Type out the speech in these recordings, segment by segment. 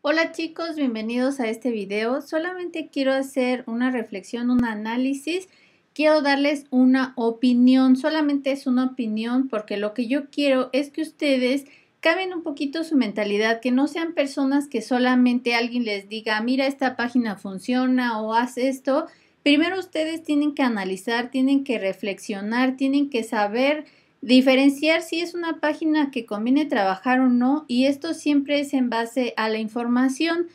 Hola chicos, bienvenidos a este video. Solamente quiero hacer una reflexión, un análisis. Quiero darles una opinión, solamente es una opinión porque lo que yo quiero es que ustedes cambien un poquito su mentalidad, que no sean personas que solamente alguien les diga, mira, esta página funciona o haz esto. Primero ustedes tienen que analizar, tienen que reflexionar, tienen que saber Diferenciar si es una página que conviene trabajar o no y esto siempre es en base a la información.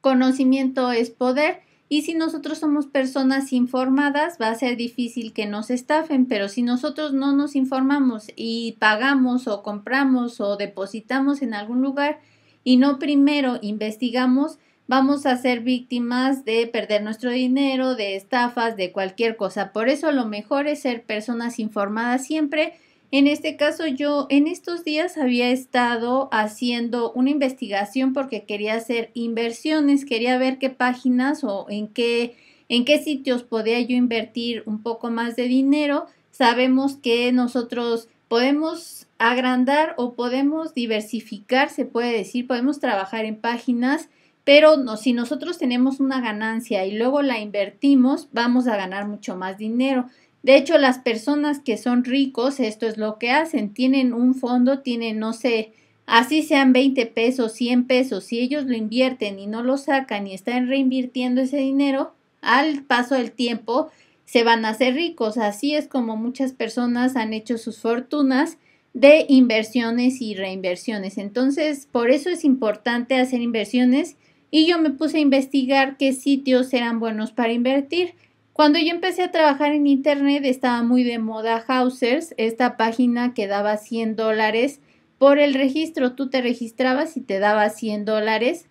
Conocimiento es poder y si nosotros somos personas informadas va a ser difícil que nos estafen, pero si nosotros no nos informamos y pagamos o compramos o depositamos en algún lugar y no primero investigamos, vamos a ser víctimas de perder nuestro dinero, de estafas, de cualquier cosa. Por eso lo mejor es ser personas informadas siempre en este caso, yo en estos días había estado haciendo una investigación porque quería hacer inversiones, quería ver qué páginas o en qué, en qué sitios podía yo invertir un poco más de dinero. Sabemos que nosotros podemos agrandar o podemos diversificar, se puede decir, podemos trabajar en páginas, pero si nosotros tenemos una ganancia y luego la invertimos, vamos a ganar mucho más dinero. De hecho, las personas que son ricos, esto es lo que hacen, tienen un fondo, tienen, no sé, así sean 20 pesos, 100 pesos, si ellos lo invierten y no lo sacan y están reinvirtiendo ese dinero, al paso del tiempo se van a hacer ricos. Así es como muchas personas han hecho sus fortunas de inversiones y reinversiones. Entonces, por eso es importante hacer inversiones y yo me puse a investigar qué sitios eran buenos para invertir. Cuando yo empecé a trabajar en internet estaba muy de moda Housers, esta página que daba 100 dólares por el registro. Tú te registrabas y te daba 100 dólares.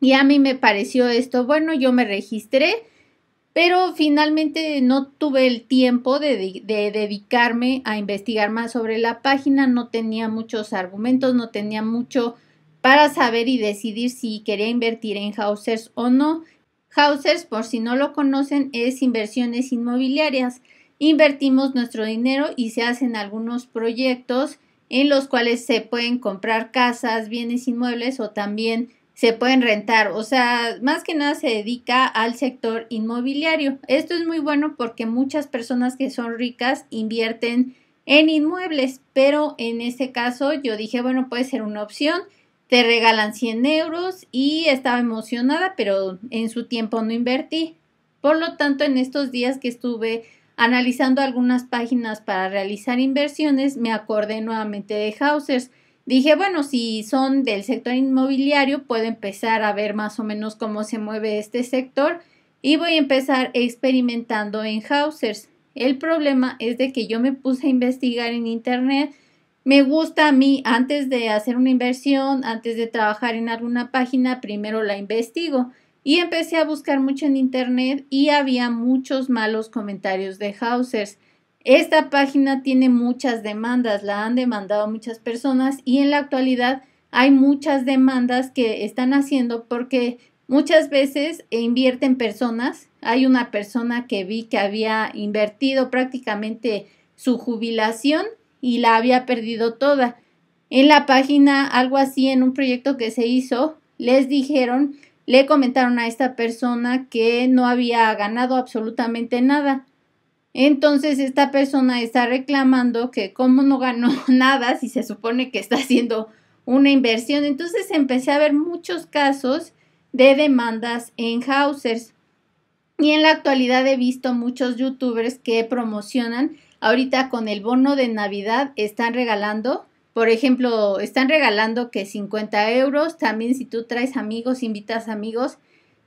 Y a mí me pareció esto bueno, yo me registré, pero finalmente no tuve el tiempo de, de dedicarme a investigar más sobre la página, no tenía muchos argumentos, no tenía mucho para saber y decidir si quería invertir en Housers o no. Hausers, por si no lo conocen, es inversiones inmobiliarias. Invertimos nuestro dinero y se hacen algunos proyectos en los cuales se pueden comprar casas, bienes inmuebles o también se pueden rentar. O sea, más que nada se dedica al sector inmobiliario. Esto es muy bueno porque muchas personas que son ricas invierten en inmuebles, pero en este caso yo dije, bueno, puede ser una opción te regalan 100 euros y estaba emocionada, pero en su tiempo no invertí. Por lo tanto, en estos días que estuve analizando algunas páginas para realizar inversiones, me acordé nuevamente de Hausers. Dije, bueno, si son del sector inmobiliario, puedo empezar a ver más o menos cómo se mueve este sector y voy a empezar experimentando en Hausers. El problema es de que yo me puse a investigar en internet me gusta a mí, antes de hacer una inversión, antes de trabajar en alguna página, primero la investigo. Y empecé a buscar mucho en internet y había muchos malos comentarios de Hausers. Esta página tiene muchas demandas, la han demandado muchas personas y en la actualidad hay muchas demandas que están haciendo porque muchas veces e invierten personas. Hay una persona que vi que había invertido prácticamente su jubilación y la había perdido toda. En la página, algo así, en un proyecto que se hizo, les dijeron, le comentaron a esta persona que no había ganado absolutamente nada. Entonces esta persona está reclamando que cómo no ganó nada si se supone que está haciendo una inversión. Entonces empecé a ver muchos casos de demandas en housers. Y en la actualidad he visto muchos youtubers que promocionan Ahorita con el bono de Navidad están regalando, por ejemplo, están regalando que 50 euros, también si tú traes amigos, invitas amigos,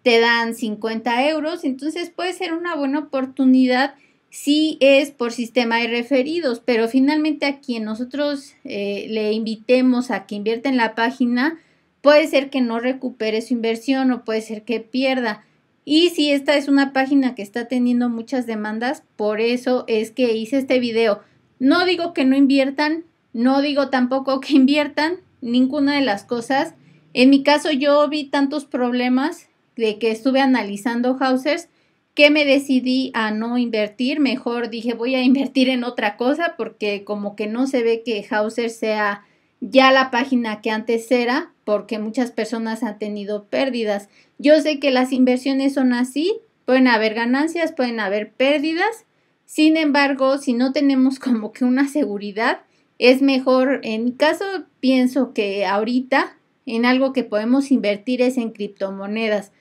te dan 50 euros, entonces puede ser una buena oportunidad si es por sistema de referidos, pero finalmente a quien nosotros eh, le invitemos a que invierta en la página, puede ser que no recupere su inversión o puede ser que pierda. Y si esta es una página que está teniendo muchas demandas, por eso es que hice este video. No digo que no inviertan, no digo tampoco que inviertan ninguna de las cosas. En mi caso yo vi tantos problemas de que estuve analizando Hausers que me decidí a no invertir. Mejor dije voy a invertir en otra cosa porque como que no se ve que Hausers sea ya la página que antes era, porque muchas personas han tenido pérdidas. Yo sé que las inversiones son así, pueden haber ganancias, pueden haber pérdidas. Sin embargo, si no tenemos como que una seguridad, es mejor, en mi caso, pienso que ahorita en algo que podemos invertir es en criptomonedas.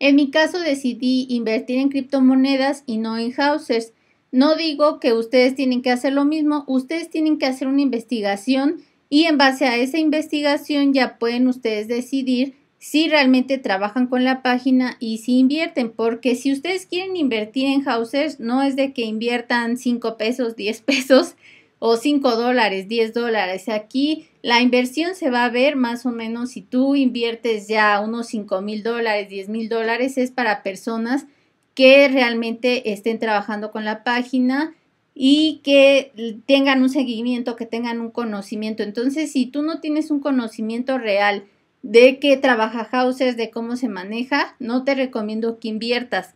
En mi caso decidí invertir en criptomonedas y no en houses. No digo que ustedes tienen que hacer lo mismo, ustedes tienen que hacer una investigación y en base a esa investigación ya pueden ustedes decidir si realmente trabajan con la página y si invierten, porque si ustedes quieren invertir en houses, no es de que inviertan 5 pesos, 10 pesos o 5 dólares, 10 dólares. Aquí la inversión se va a ver más o menos si tú inviertes ya unos 5 mil dólares, 10 mil dólares, es para personas que realmente estén trabajando con la página y que tengan un seguimiento, que tengan un conocimiento. Entonces, si tú no tienes un conocimiento real de qué trabaja Houses, de cómo se maneja, no te recomiendo que inviertas.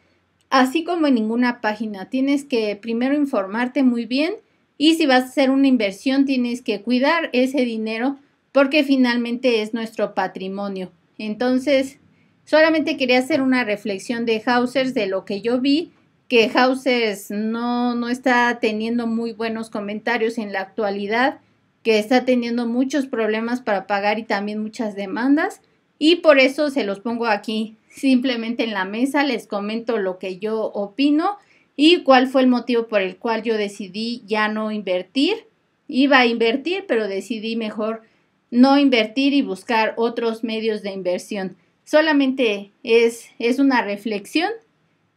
Así como en ninguna página, tienes que primero informarte muy bien y si vas a hacer una inversión, tienes que cuidar ese dinero porque finalmente es nuestro patrimonio. Entonces, solamente quería hacer una reflexión de Hausers de lo que yo vi que Houses no, está teniendo muy buenos comentarios en la actualidad, que está teniendo muchos problemas para pagar y también muchas demandas. Y por eso se los pongo aquí simplemente en la mesa, les comento lo que yo opino y cuál fue el motivo por el cual yo decidí ya no invertir. Iba a invertir, pero decidí mejor no invertir y buscar otros medios de inversión. Solamente es, es una reflexión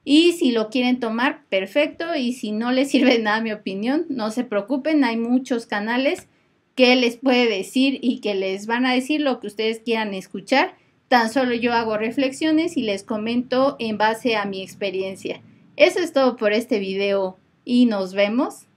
y si lo quieren tomar, perfecto. Y si no les sirve nada mi opinión, no se preocupen. Hay muchos canales que les puede decir y que les van a decir lo que ustedes quieran escuchar. Tan solo yo hago reflexiones y les comento en base a mi experiencia. Eso es todo por este video y nos vemos.